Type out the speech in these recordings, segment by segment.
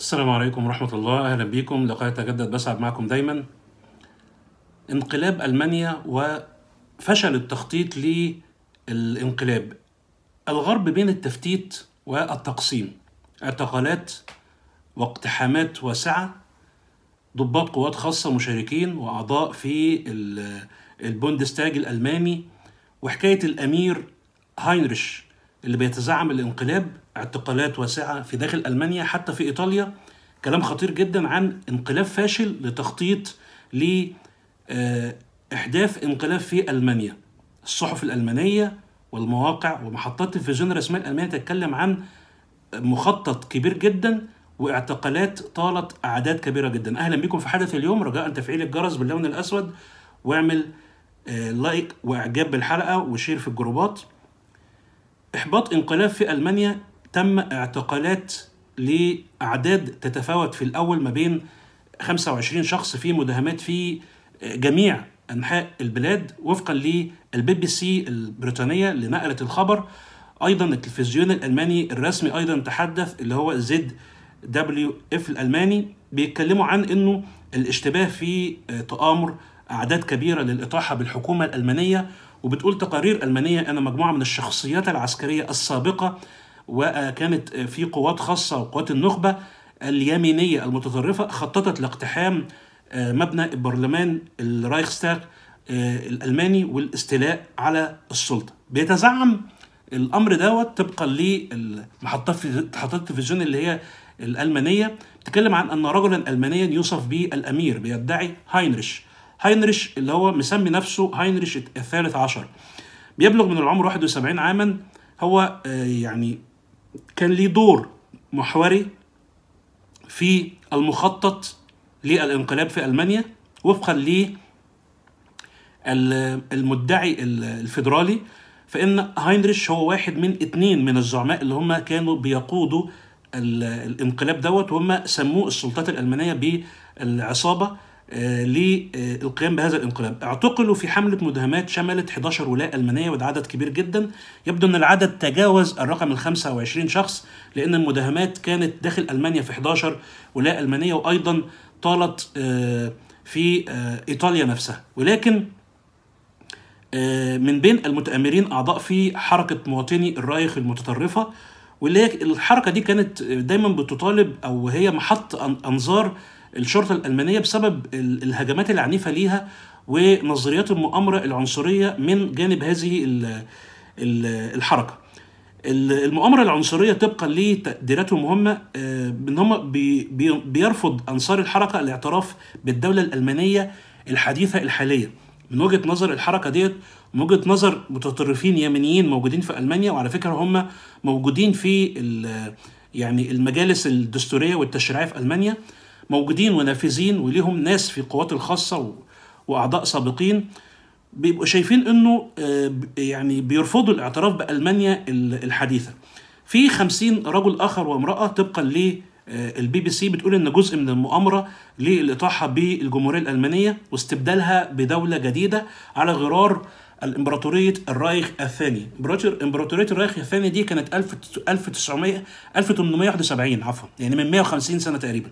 السلام عليكم ورحمة الله أهلا بكم لقاء يتجدد بسعد معكم دايما انقلاب ألمانيا وفشل التخطيط للانقلاب الغرب بين التفتيت والتقسيم اعتقالات واقتحامات واسعة ضباط قوات خاصة مشاركين وأعضاء في البوندستاج الألماني وحكاية الأمير هاينريش اللي بيتزعم الانقلاب اعتقالات واسعة في داخل ألمانيا حتى في إيطاليا كلام خطير جدا عن انقلاب فاشل لتخطيط لإحداث آه، انقلاب في ألمانيا الصحف الألمانية والمواقع ومحطات التلفزيون الرسمية الألمانية تتكلم عن مخطط كبير جدا واعتقالات طالت أعداد كبيرة جدا أهلا بكم في حدث اليوم رجاء تفعيل الجرس باللون الأسود واعمل آه، لايك وإعجاب بالحلقة وشير في الجروبات إحباط انقلاب في ألمانيا تم اعتقالات لأعداد تتفاوت في الأول ما بين 25 شخص في مداهمات في جميع أنحاء البلاد وفقا للبي بي سي البريطانية اللي نقلت الخبر أيضا التلفزيون الألماني الرسمي أيضا تحدث اللي هو زد دبليو اف الألماني بيتكلموا عن أنه الاشتباه في تآمر أعداد كبيرة للإطاحة بالحكومة الألمانية وبتقول تقارير ألمانية أن مجموعة من الشخصيات العسكرية السابقة وكانت في قوات خاصه وقوات النخبه اليمينيه المتطرفه خططت لاقتحام آه، مبنى البرلمان الرايخستاغ آه، الالماني والاستيلاء على السلطه بيتزعم الامر دوت طبقا للمحطات محطات التلفزيون اللي هي الالمانيه بتتكلم عن ان رجلا المانيا يوصف به الامير بيدعي هاينريش هاينريش اللي هو مسمي نفسه هاينريش الثالث عشر بيبلغ من العمر 71 عاما هو آه، يعني كان ليه دور محوري في المخطط للانقلاب في المانيا وفقا ل المدعي الفيدرالي فان هاينريش هو واحد من اثنين من الزعماء اللي هم كانوا بيقودوا الانقلاب دوت وهم سموه السلطات الالمانيه بالعصابه آه، للقيام بهذا الانقلاب اعتقلوا في حملة مداهمات شملت 11 ولاية ألمانية وده عدد كبير جدا يبدو أن العدد تجاوز الرقم ال 25 شخص لأن المداهمات كانت داخل ألمانيا في 11 ولاية ألمانية وأيضا طالت آه، في آه، إيطاليا نفسها ولكن من بين المتآمرين أعضاء في حركة مواطني الرايخ المتطرفة واللي الحركة دي كانت دايما بتطالب أو هي محط أنظار الشرطه الالمانيه بسبب الهجمات العنيفه ليها ونظريات المؤامره العنصريه من جانب هذه الحركه المؤامره العنصريه طبقا لتقديراتهم هم آه، ان هم بيرفض انصار الحركه الاعتراف بالدوله الالمانيه الحديثه الحاليه من وجهه نظر الحركه ديت من وجهه نظر متطرفين يمنيين موجودين في المانيا وعلى فكره هم موجودين في يعني المجالس الدستوريه والتشريعيه في المانيا موجودين ونافذين وليهم ناس في القوات الخاصه واعضاء سابقين بيبقوا شايفين انه آه، يعني بيرفضوا الاعتراف بالمانيا الحديثه. في 50 رجل اخر وامراه طبقا للبي آه، بي سي بتقول ان جزء من المؤامره للاطاحه بالجمهوريه الالمانيه واستبدالها بدوله جديده على غرار الامبراطوريه الرايخ الثاني امبراطوريه الرايخ الثاني دي كانت 1900 1871 عفوا يعني من 150 سنه تقريبا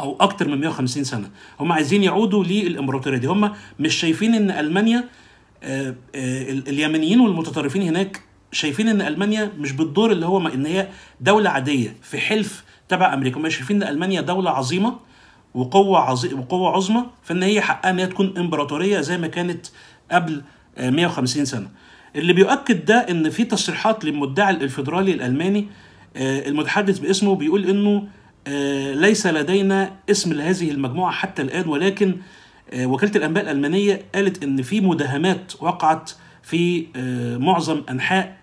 او اكتر من 150 سنه هم عايزين يعودوا للامبراطوريه دي هم مش شايفين ان المانيا آه، آه، اليمنيين والمتطرفين هناك شايفين ان المانيا مش بالدور اللي هو ان هي دوله عاديه في حلف تبع امريكا هم شايفين ان المانيا دوله عظيمه وقوه عظي... وقوه عظمى فان هي حقها ان هي تكون امبراطوريه زي ما كانت قبل 150 آه، سنه اللي بيؤكد ده ان في تصريحات للمدعي الفيدرالي الالماني المتحدث باسمه بيقول انه آه، ليس لدينا اسم لهذه المجموعة حتى الآن ولكن آه، وكالة الأنباء الألمانية قالت إن في مداهمات وقعت في آه، معظم أنحاء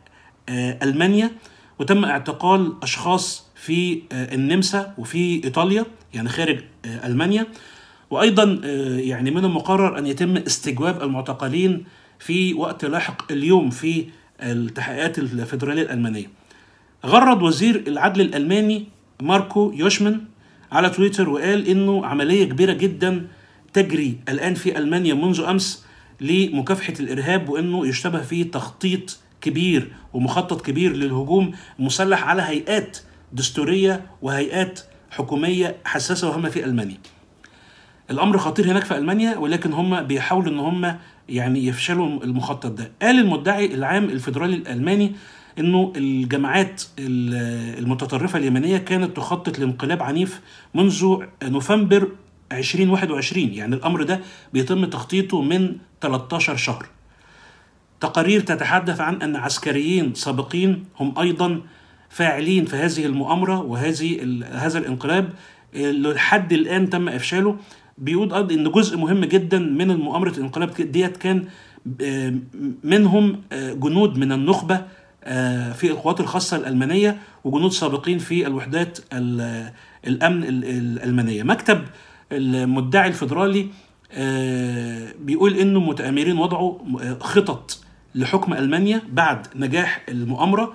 ألمانيا وتم اعتقال أشخاص في النمسا وفي إيطاليا يعني خارج ألمانيا وأيضا يعني من المقرر أن يتم استجواب المعتقلين في وقت لاحق اليوم في التحقيقات الفيدرالية الألمانية غرد وزير العدل الألماني ماركو يوشمن على تويتر وقال انه عمليه كبيره جدا تجري الان في المانيا منذ امس لمكافحه الارهاب وانه يشتبه فيه تخطيط كبير ومخطط كبير للهجوم مسلح على هيئات دستوريه وهيئات حكوميه حساسه وهم في المانيا. الامر خطير هناك في المانيا ولكن هم بيحاولوا ان هم يعني يفشلوا المخطط ده. قال المدعي العام الفيدرالي الالماني انه الجماعات المتطرفه اليمنيه كانت تخطط لانقلاب عنيف منذ نوفمبر 2021 يعني الامر ده بيتم تخطيطه من 13 شهر. تقارير تتحدث عن ان عسكريين سابقين هم ايضا فاعلين في هذه المؤامره وهذه هذا الانقلاب اللي لحد الان تم افشاله بيقول ان جزء مهم جدا من مؤامره الانقلاب ديت كان منهم آه، جنود من النخبه آه، في القوات الخاصة الألمانية وجنود سابقين في الوحدات الأمن الألمانية مكتب المدعي الفيدرالي آه، بيقول إنه متآمرين وضعوا آه، خطط لحكم ألمانيا بعد نجاح المؤامرة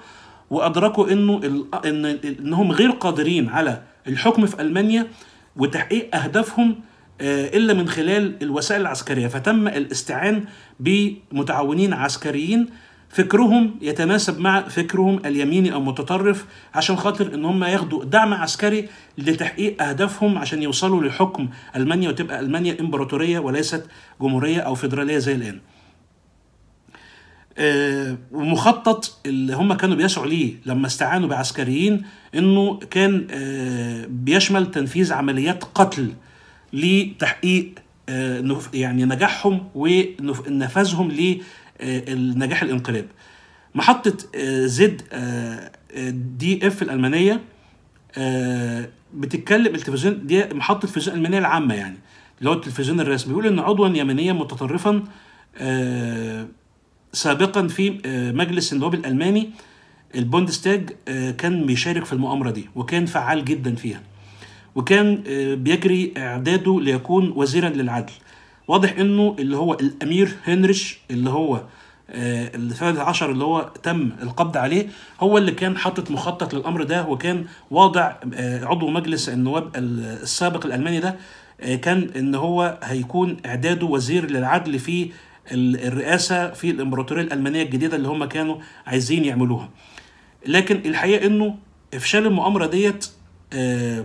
وأدركوا إنه إنهم غير قادرين على الحكم في ألمانيا وتحقيق أهدافهم إلا من خلال الوسائل العسكرية فتم الاستعان بمتعاونين عسكريين فكرهم يتناسب مع فكرهم اليميني او المتطرف عشان خاطر ان هم ياخدوا دعم عسكري لتحقيق اهدافهم عشان يوصلوا لحكم المانيا وتبقى المانيا امبراطوريه وليست جمهوريه او فيدراليه زي الان. آه، ومخطط اللي هم كانوا بيسعوا ليه لما استعانوا بعسكريين انه كان آه، بيشمل تنفيذ عمليات قتل لتحقيق آه، يعني نجاحهم ونفاذهم آه، النجاح الانقلاب محطة آه، زد دي آه، اف الألمانية بتتكلم التلفزيون دي محطة التلفزيون الألمانية العامة يعني اللي هو التلفزيون الرسمي بيقول إن عضوا يمنيا متطرفا سابقا في مجلس النواب الألماني البوندستاج كان بيشارك في المؤامرة دي وكان فعال جدا فيها وكان بيجري إعداده ليكون وزيرا للعدل واضح انه اللي هو الامير هنريش اللي هو آه، اللي فات عشر اللي هو تم القبض عليه هو اللي كان حاطط مخطط للامر ده وكان واضع آه، عضو مجلس النواب السابق الالماني ده آه، كان ان هو هيكون اعداده وزير للعدل في الرئاسه في الامبراطوريه الالمانيه الجديده اللي هم كانوا عايزين يعملوها لكن الحقيقه انه افشال المؤامره ديت آه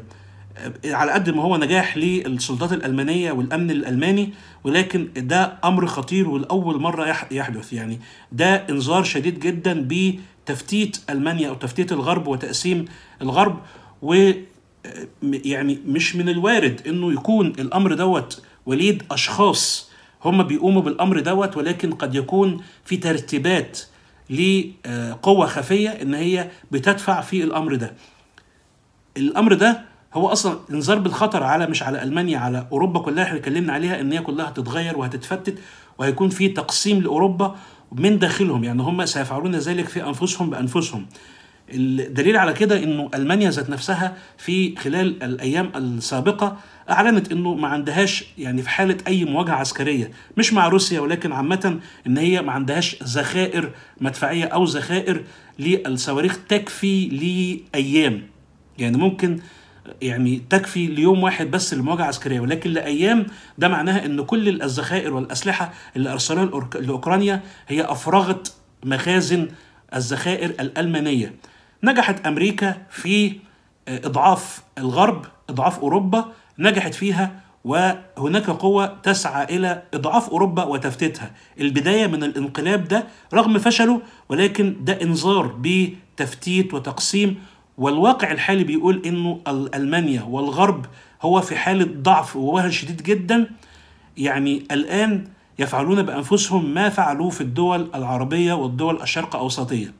على قد ما هو نجاح للسلطات الألمانية والأمن الألماني ولكن ده أمر خطير والأول مرة يحدث يعني ده إنذار شديد جدا بتفتيت ألمانيا أو تفتيت الغرب وتقسيم الغرب و يعني مش من الوارد انه يكون الامر دوت وليد اشخاص هم بيقوموا بالامر دوت ولكن قد يكون في ترتيبات لقوة خفية ان هي بتدفع في الامر ده الامر ده هو اصلا انذار بالخطر على مش على المانيا على اوروبا كلها احنا اتكلمنا عليها ان هي كلها هتتغير وهتتفتت وهيكون في تقسيم لاوروبا من داخلهم يعني هم سيفعلون ذلك في انفسهم بانفسهم الدليل على كده انه المانيا ذات نفسها في خلال الايام السابقه اعلنت انه ما عندهاش يعني في حاله اي مواجهه عسكريه مش مع روسيا ولكن عامه ان هي ما عندهاش ذخائر مدفعيه او ذخائر للصواريخ تكفي لايام يعني ممكن يعني تكفي ليوم واحد بس لمواجهه عسكريه ولكن لايام ده معناها ان كل الذخائر والاسلحه اللي ارسلوها لاوكرانيا هي افرغت مخازن الذخائر الالمانيه. نجحت امريكا في آه، اضعاف الغرب، اضعاف اوروبا، نجحت فيها وهناك قوة تسعى إلى إضعاف أوروبا وتفتيتها البداية من الانقلاب ده رغم فشله ولكن ده إنذار بتفتيت وتقسيم والواقع الحالي بيقول انه المانيا والغرب هو في حاله ضعف ووهن شديد جدا يعني الان يفعلون بانفسهم ما فعلوه في الدول العربيه والدول الشرق اوسطيه.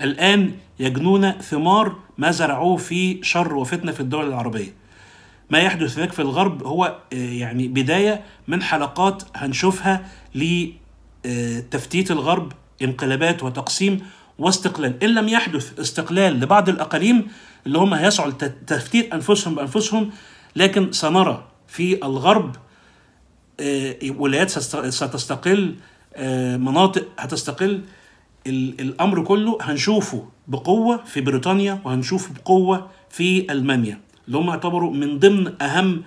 الان يجنون ثمار ما زرعوه في شر وفتنه في الدول العربيه. ما يحدث هناك في الغرب هو آه، يعني بدايه من حلقات هنشوفها لتفتيت آه، الغرب انقلابات وتقسيم واستقلال إن لم يحدث استقلال لبعض الأقاليم اللي هم هيسعوا لتفتيت أنفسهم بأنفسهم لكن سنرى في الغرب آه، ولايات ستستقل آه، مناطق هتستقل الأمر كله هنشوفه بقوة في بريطانيا وهنشوفه بقوة في ألمانيا اللي هم اعتبروا من ضمن أهم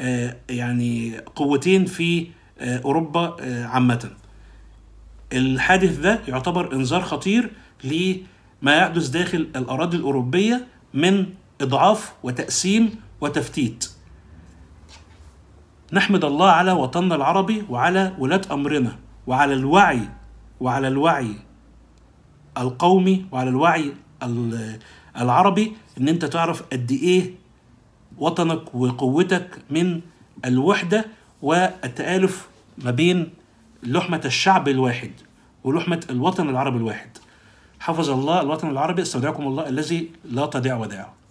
آه، يعني قوتين في أوروبا عامة الحادث ده يعتبر انذار خطير لما يحدث داخل الأراضي الأوروبية من إضعاف وتقسيم وتفتيت نحمد الله على وطننا العربي وعلى ولاة أمرنا وعلى الوعي وعلى الوعي القومي وعلى الوعي العربي ان انت تعرف قد ايه وطنك وقوتك من الوحده والتآلف ما بين لحمة الشعب الواحد ولحمة الوطن العربي الواحد حفظ الله الوطن العربي استودعكم الله الذي لا تضيع ودائعه